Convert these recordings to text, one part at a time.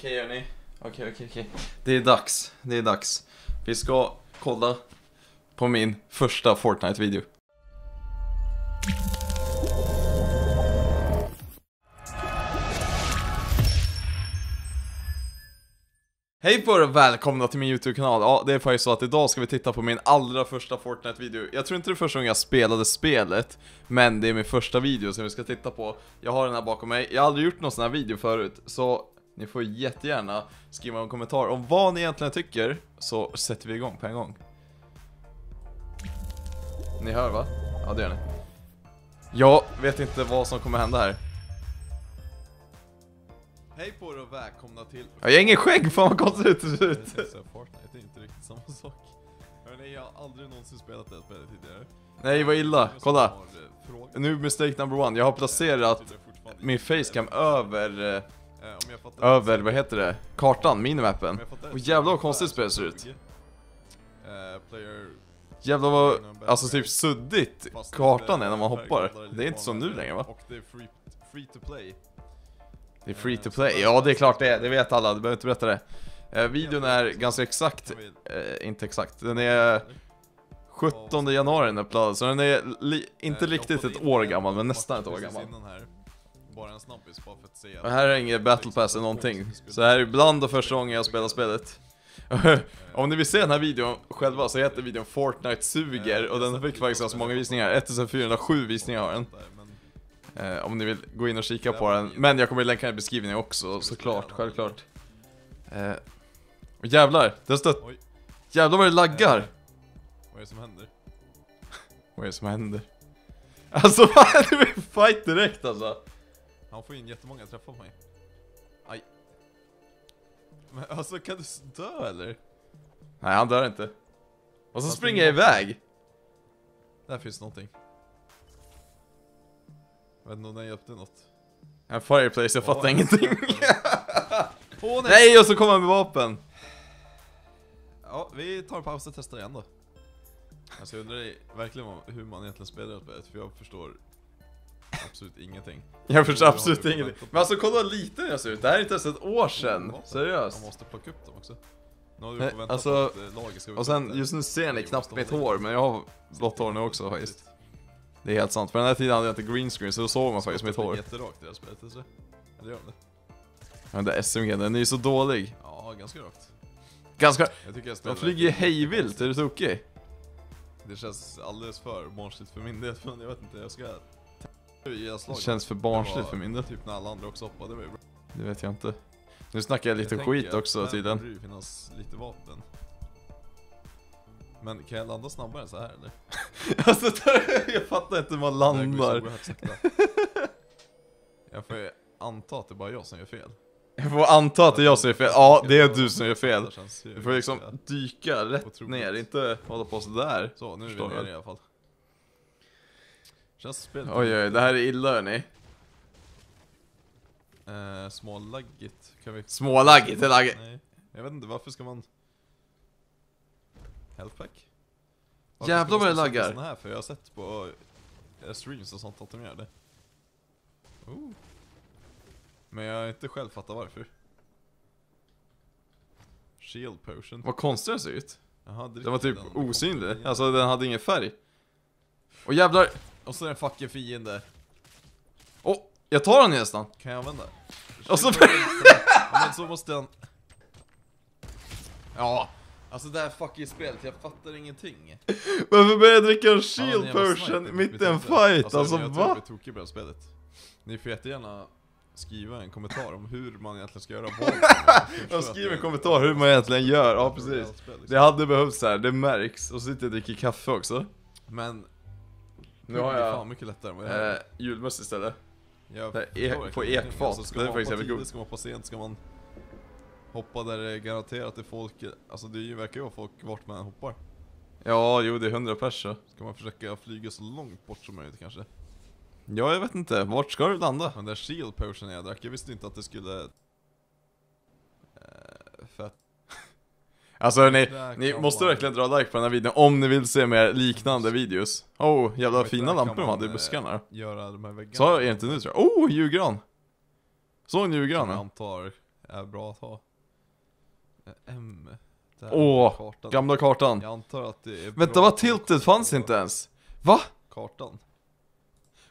Okej okay, hörni. Okej, okay, okej, okay, okej. Okay. Det är dags. Det är dags. Vi ska kolla på min första Fortnite-video. Hej på er och välkomna till min YouTube-kanal. Ja, det är faktiskt så att idag ska vi titta på min allra första Fortnite-video. Jag tror inte det är första gången jag spelade spelet, men det är min första video som vi ska titta på. Jag har den här bakom mig. Jag har aldrig gjort någon sån här video förut, så ni får jättegärna skriva en kommentar om vad ni egentligen tycker, så sätter vi igång på en gång. Ni hör va? Ja, det gör ni. Jag vet inte vad som kommer hända här. Hej på er och välkomna till... Jag har ingen skägg, fan vad konstigt det ser ut! Fortnite är inte riktigt samma sak. Hörrni, jag har aldrig någonsin spelat det spelet tidigare. Nej, vad illa. Kolla. Eh, nu mistake number one. Jag har placerat min facecam över eh, eh, Över, vad heter det? Kartan, minimappen. Och jävlar vad konstigt spelet ser ut. Eh, jävlar vad, alltså typ suddigt kartan är när man hoppar. Det är inte som nu längre va? det är free to play. Det är free to eh, play, ja det är klart det är, det vet alla, du behöver inte berätta det. Eh, videon är ganska exakt, eh, inte exakt, den är 17 januari den uppladdad, så den är inte eh, riktigt ett år gammal, men nästan ett år gammal bara en snabbis bara för att se. Och här är inget battle liksom pass eller någonting. Så här är ibland och första gången jag spelar spelet. Om ni vill se den här videon själva så heter videon Fortnite suger och den fick faktiskt så många visningar, 1407 visningar har den. Eh, om ni vill gå in och kika på den, men jag kommer länka den i beskrivningen också såklart, självklart. Och eh, jävlar, det stött... Jävlar vad det laggar! Eh, vad är det som händer? Vad är det som händer? Alltså vad är det med fight direkt alltså? Han får ju in jättemånga träffar på mig. Aj. Men alltså, kan du dö eller? Nej, han dör inte. Och så han springer jag iväg. Där finns någonting. Jag vet inte om den hjälpte något. En fireplace, jag oh, fattar ingenting. nej. nej, och så kommer han med vapen. Ja, vi tar en paus och testar igen då. Alltså jag undrar verkligen hur man egentligen spelar det för jag förstår absolut ingenting. Jag förstår absolut ingenting. Men alltså kolla hur liten jag ser ut. Det här är inte ens ett år sedan. Seriöst. Jag måste plocka upp dem också. Nu har du väntat alltså, på att eh, ska Och sen, just nu ser ni knappt mitt hår, men jag har blått hår nu också faktiskt. Det är helt sant. För den här tiden hade jag inte greenscreen så då såg man faktiskt mitt hår. Det är jätterakt i det här spelet, eller? Eller gör det? Men den där SMG, den är ju så dålig. Ja, ganska rakt. Ganska... Jag tycker jag De flyger ju hejvilt, är du tokig? Det känns alldeles för barnsligt för min del, men jag vet inte, jag ska det känns för barnsligt för min del. Typ när alla andra också hoppade, det Det vet jag inte. Nu snackar jag lite jag skit också tydligen. Det borde finnas lite vapen. Men kan jag landa snabbare än så här eller? alltså, jag fattar inte hur man landar. jag får anta att det bara är jag som gör fel. Jag får anta att det är jag som gör fel. Ja, det är du som gör fel. Du får liksom dyka rätt ner, inte hålla på sådär. Så, nu är vi nere i alla fall. Känns Oj, oj, det här är illa hörni. Uh, Smålaggigt. Kan vi... Smålaggigt är laggigt. Nej, jag vet inte varför ska man... Healthpack? Jävlar vad det laggar. Här? För jag har sett på eh, streams och sånt att de gör det. Oh. Men jag har inte själv fattat varför. Shield potion. Vad konstigt den ser ut. Jaha, den var typ den osynlig. Alltså den hade ingen färg. Och jävlar. Och så är det en fucking fiende. Åh, oh, jag tar den nästan. Kan jag använda? Och så... men så måste den... Ja, Alltså det här fucking spelet, jag fattar ingenting. Varför började jag dricka en shield ja, person mitt i en alltså, fight? Alltså, alltså jag va? Jag tror jag på det spelet. Ni får jättegärna skriva en kommentar om hur man egentligen ska göra Jag skriver en kommentar hur man egentligen gör, ja precis. Liksom. Det hade behövts här, det märks. Och så sitter jag och dricker kaffe också. Men nu har jag... Fan, mycket lättare med Eh, julmöss istället. Jag Nej, e på ekfat. Alltså, det är faktiskt jävligt god. Ska man hoppa sent, ska man hoppa där det är garanterat är folk... Alltså det verkar ju vara folk vart man hoppar. Ja, jo det är 100 pers så. Ska man försöka flyga så långt bort som möjligt kanske? Ja, jag vet inte. Vart ska du landa? den där shield potion jag drack, jag visste inte att det skulle Alltså ni, ni måste verkligen dra like på den här videon om ni vill se mer liknande videos Oh, jävla fina lampor de hade i eh, buskarna göra de här Sa jag inte nu tror jag? Oh, julgran! Såg ni julgranen? jag antar är bra att ha eh, M Åh, kartan. gamla kartan! Jag antar att det är Vänta vad tiltet fanns inte ens! Va? Kartan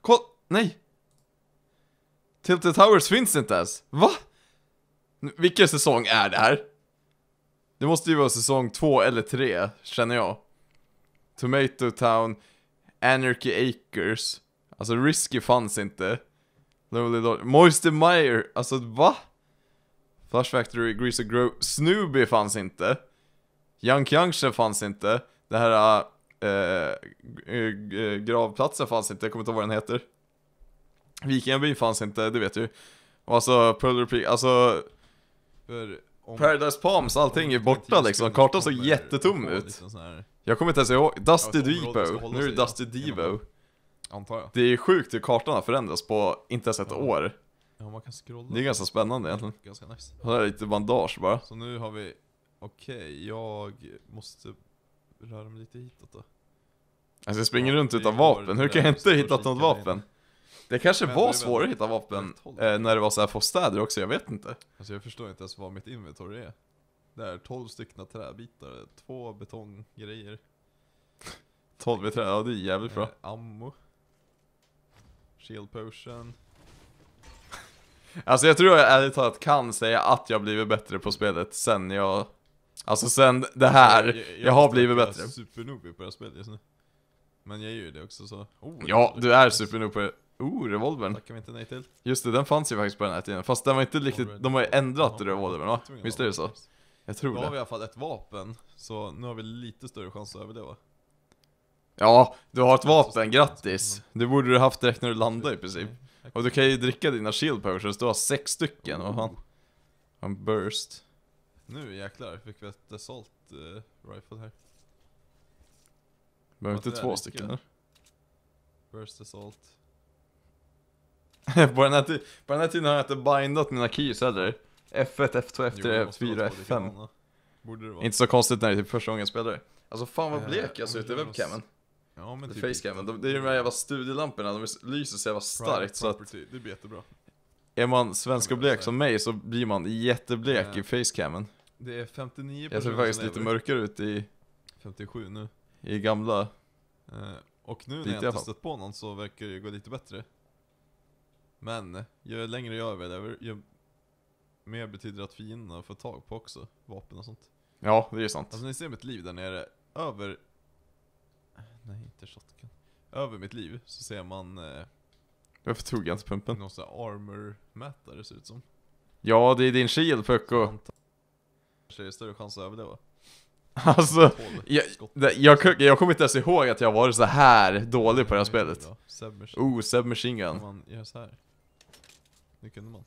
Kolla, nej! Tilted Towers finns inte ens! Va? Vilken säsong är det här? Det måste ju vara säsong två eller tre, känner jag. Tomato Town, Anarchy Acres. Alltså Risky fanns inte. Lonely Lord. Moisty Meyer, alltså va? Flash Factory, Grease and Grow. Snoopy fanns inte. Young Junction fanns inte. Det här äh äh, äh, äh, gravplatsen fanns inte, jag kommer inte ihåg vad den heter. Vikingaby fanns inte, det vet du. Och alltså Polar Peak, alltså... För om... Paradise Palms, allting är borta liksom. Kartan såg jättetom ut. Jag kommer inte ens ihåg. Dusty Debo. Nu är det Dusty Devo. Antar jag. Det är sjukt hur kartan har förändrats på inte ens ett år. Ja, man kan scrolla. Det är ganska spännande egentligen. Ganska nice. Här är lite bandage bara. Så nu har vi... Okej, okay, jag måste röra mig lite hitåt då. Alltså jag springer runt utan vapen, hur kan jag inte hitta något vapen? Det kanske men, var svårare att hitta vapen eh, när det var så här få städer också, jag vet inte. Alltså jag förstår inte ens vad mitt inventory är. Det är 12 styckna träbitar, två betonggrejer. 12 i trä, ja det är jävligt bra. Eh, ammo. Shield potion. Alltså jag tror jag ärligt talat kan säga att jag blivit bättre på spelet sen jag... Alltså sen det alltså, här, jag, jag, jag, har blivit bättre. Jag är supernobig på det här spelet just nu. Men jag är ju det också så... Oh, ja, du är supernobig på det. Oh, revolvern. Tackar vi inte nej till. Just det, den fanns ju faktiskt på den här tiden. Fast den var inte riktigt, de har ju ändrat revolvern va? Visst är det så? Jag tror det. Då har vi i alla fall ett vapen, så nu har vi lite större chans att överleva. Ja, du har ett vapen, grattis! Det borde du haft direkt när du landade i princip. Och du kan ju dricka dina shield potions, du har sex stycken, vad fan. Oh. En burst. Nu jäklar fick vi ett assault eh, rifle här. Behöver inte två stycken eller? Burst assault. på, den här på den här tiden har jag inte bindat mina keys heller. F1, F2, F3, F4, F5. Inte så konstigt när det är typ första gången jag spelar. Alltså fan vad eh, blek jag ser ut i webcamen. Ja men typ Facecamen, det är ju de här jävla studielamporna, de lyser så jävla starkt så att... Det blir jättebra. Är man svensk och blek som mig så blir man jätteblek eh, i facecamen. Det är 59% personer Jag ser faktiskt lite mörkare ut i... 57 nu. I gamla... Eh, och nu när jag inte stött på någon så verkar det gå lite bättre. Men ju längre jag är det, ju mer betyder det att fienderna får tag på också. Vapen och sånt. Ja, det är sant. Alltså ni ser mitt liv där nere. Över... Nej, inte shotgun. Över mitt liv så ser man... Eh... Varför tog jag inte pumpen? Någon sån här armor-mätare ser ut som. Ja, det är din shield Pucko. Kanske är det större chans att överleva. Alltså, jag, jag, jag, kommer inte ens ihåg att jag varit så här dålig på det här spelet. Oh, Seb Machine gun. Man gör så här. Det kunde man.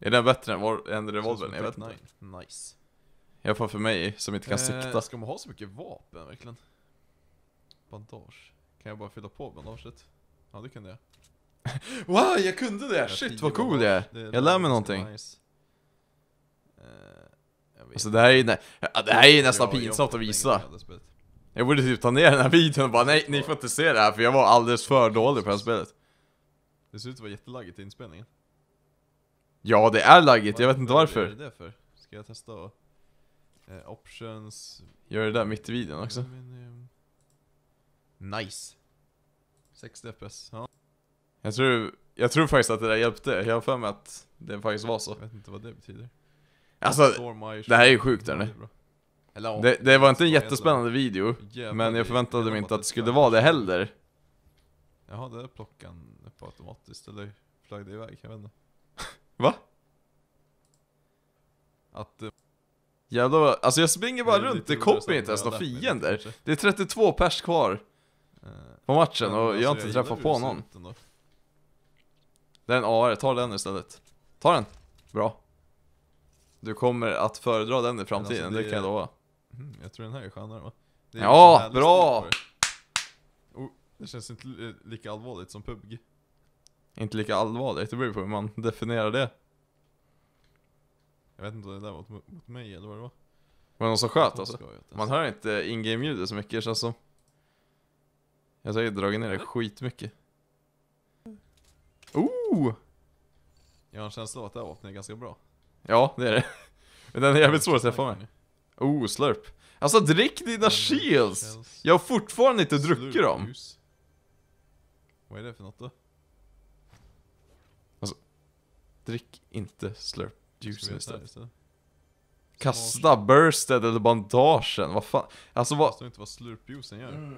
Är den bättre än, var, än revolvern? Jag vet inte. Nice. Jag får för mig, som inte kan eh, sikta. Ska man ha så mycket vapen verkligen? Bandage. Kan jag bara fylla på bandaget? Ja, det kunde jag. wow, jag kunde det! Shit vad cool jag är. Jag lär mig någonting. Nice. Eh, alltså det här är ju, nä det här är nästan pinsamt att visa. Jag borde typ ta ner den här videon och bara nej, ni får inte se det här för jag var alldeles för dålig på det här spelet. Det ser ut att vara jättelaggigt i inspelningen. Ja, det är laggigt. Jag vet inte varför. Vad är det för? Ska jag testa och... Eh, options... Gör det där mitt i videon också. Nice. 60 FPS. Ja. Jag tror, jag tror faktiskt att det där hjälpte. Jag har för mig att det faktiskt var så. Jag vet inte vad det betyder. Alltså, det här är ju sjukt eller? Det, det var inte en jättespännande video, men jag förväntade mig inte att det skulle vara det heller. Jaha, det där plockade han upp automatiskt eller flög det iväg? Jag vet inte. Va? Att... Eh, Jävlar vad, alltså jag springer bara det runt, det kommer inte ens några fiender. Det, det är 32 pers kvar eh, på matchen och alltså, jag har alltså, inte jag träffat på någon. Det är en AR, ta den istället. Ta den! Bra. Du kommer att föredra den i alltså, framtiden, alltså, det, det, kan jag lova. Mm, jag tror den här är skönare va? ja, liksom bra! Det känns inte lika allvarligt som PUBG. Inte lika allvarligt, det beror på hur man definierar det. Jag vet inte om det där var mot, mig eller vad det var. Var det någon som sköt alltså? Man alltså. hör inte in-game-ljudet så mycket känns som. Jag har säkert dragit ner det skitmycket. Oh! Jag har en känsla av att det här vapnet är ganska bra. Ja, det är det. Men den är jävligt svår att träffa med. Oh, slurp. Alltså drick dina mm, shields! Jag har fortfarande inte druckit dem. Ljus. Vad är det för något då? Alltså, drick inte slurp juicen istället. Kasta bursted eller bandagen, vad fan? Alltså vad... Det står inte vad slurpjuicen gör. Mm.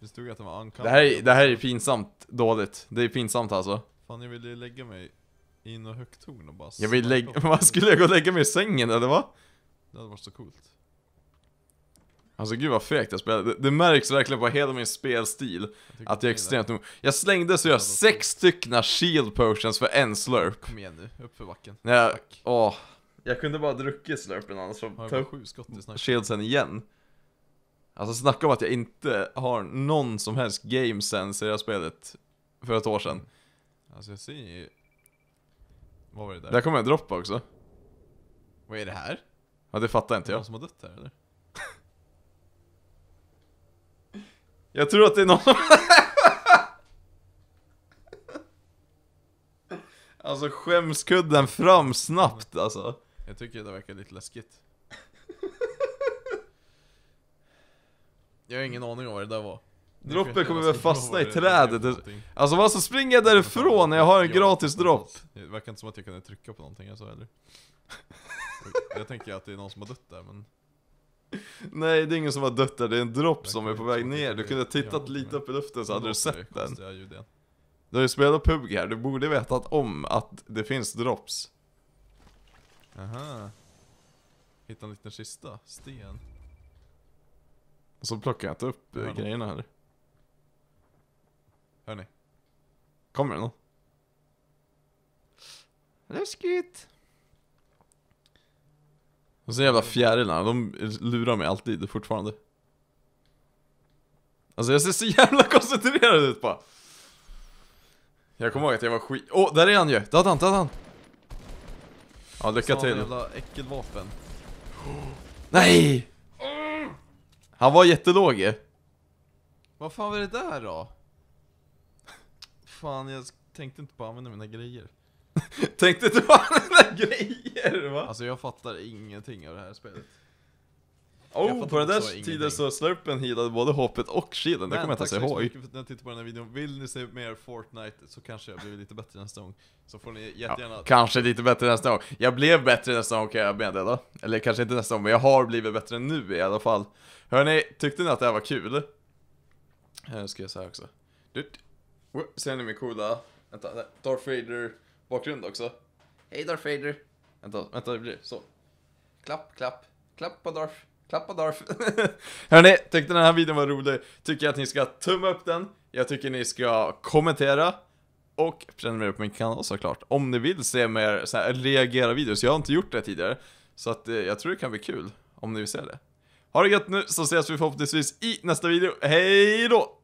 Det stod att den var uncovered. Det här, är, det här är pinsamt dåligt. Det är pinsamt alltså. Fan jag ville lägga mig i något högt torn och bara... Jag vill lägga... Man skulle jag gå och lägga mig i sängen eller va? Det hade varit så coolt. Alltså gud vad fegt jag spelar. Det, det märks verkligen på hela min spelstil jag Att jag är extremt nog Jag slängde så jag har sex stycken shield potions för en slurp Kom igen nu, upp för backen jag, Tack. åh, jag kunde bara druckit slurpen annars så ta upp shieldsen igen Alltså snacka om att jag inte har någon som helst game sense i det här spelet För ett år sedan mm. Alltså jag ser ju Vad var det där? Där kommer jag droppa också Vad är det här? Ja det fattar inte jag någon som har dött här eller? Jag tror att det är någon som... Alltså skämskudden fram snabbt alltså. Jag tycker det verkar lite läskigt. Jag har ingen aning om vad det där var. Droppen kommer väl fastna i trädet. Alltså varför springer jag därifrån när jag har en gratis dropp? Det verkar inte som att jag kunde trycka på någonting jag sa heller. Jag tänker att det är någon som har dött där men... Nej, det är ingen som har dött där, det är en dropp som är på väg ner. Du kunde ha tittat lite upp i luften så hade du sett den. Du har ju spelat PUBG här, du borde vetat om att det finns drops. Aha. Hitta en liten kista, sten. Och så plockar jag inte upp eh, Hör grejerna här. Hör ni? Kommer det någon? Läskigt! Och så jävla fjärilarna, de lurar mig alltid fortfarande. Alltså jag ser så jävla koncentrerad ut bara. Jag kommer ihåg att jag var skit... Åh, oh, där är han ju! Där hade han, där hade han! Ja, lycka till. jävla äckelvapen. Nej! Han var jättelåg ju. Vad fan var det där då? Fan, jag tänkte inte på att använda mina grejer. Tänkte du på alla grejer va? Alltså jag fattar ingenting av det här spelet. Oh, på den där så tiden ingenting. så slurpen healade både hoppet och shielden, det kommer jag inte ens ihåg. Tack så mycket för på den här videon. Vill ni se mer Fortnite så kanske jag blir lite bättre nästa gång. Så får ni jättegärna... Ja, kanske lite bättre nästa gång. Jag blev bättre nästa gång kan jag meddela. Eller kanske inte nästa gång, men jag har blivit bättre nu i alla fall. Hörni, tyckte ni att det här var kul? Nu eh, ska jag säga också. Ser ni min coola... Vänta, Darth Vader bakgrund också. Hej Darth Vader. Vänta, vänta det blir så. Klapp, klapp. Klapp på Darth. Klapp på Darth. Hörni, tyckte den här videon var rolig? Tycker jag att ni ska tumma upp den. Jag tycker ni ska kommentera. Och prenumerera på min kanal såklart. Om ni vill se mer så här, reagera videos. Jag har inte gjort det tidigare. Så att, eh, jag tror det kan bli kul. Om ni vill se det. Ha det gött nu så ses vi förhoppningsvis i nästa video. Hej då!